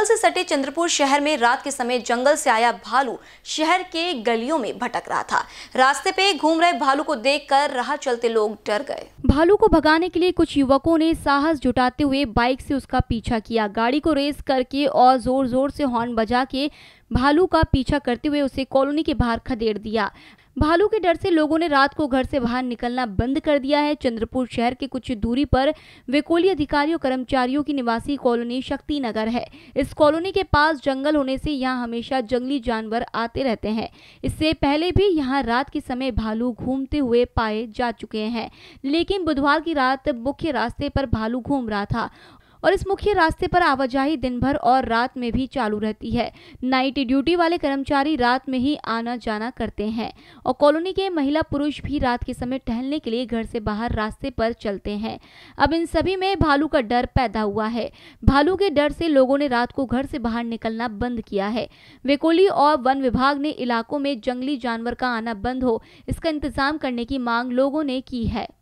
जंगल से सटे चंद्रपुर शहर में रात के समय जंगल से आया भालू शहर के गलियों में भटक रहा था रास्ते पे घूम रहे भालू को देखकर राह चलते लोग डर गए भालू को भगाने के लिए कुछ युवकों ने साहस जुटाते हुए बाइक से उसका पीछा किया गाड़ी को रेस करके और जोर जोर से हॉर्न बजा के भालू का पीछा करते हुए उसे कॉलोनी के बाहर खदेड़ दिया भालू के डर से लोगों ने रात को घर से बाहर निकलना बंद कर दिया है चंद्रपुर शहर के कुछ दूरी पर वेकोली अधिकारियों कर्मचारियों की निवासी कॉलोनी शक्ति नगर है इस कॉलोनी के पास जंगल होने से यहाँ हमेशा जंगली जानवर आते रहते हैं इससे पहले भी यहाँ रात के समय भालू घूमते हुए पाए जा चुके हैं लेकिन दिन बुधवार की रात मुख्य रास्ते पर भालू घूम रहा था और इस मुख्य रास्ते पर आवाजाही दिन भर और रात में भी चालू रहती है नाइट ड्यूटी वाले कर्मचारी रात में ही आना जाना करते हैं और कॉलोनी के महिला पुरुष भी रात के समय टहलने के लिए घर से बाहर रास्ते पर चलते हैं अब इन सभी में भालू का डर पैदा हुआ है भालू के डर से लोगों ने रात को घर से बाहर निकलना बंद किया है वेकोली और वन विभाग ने इलाकों में जंगली जानवर का आना बंद हो इसका इंतजाम करने की मांग लोगों ने की है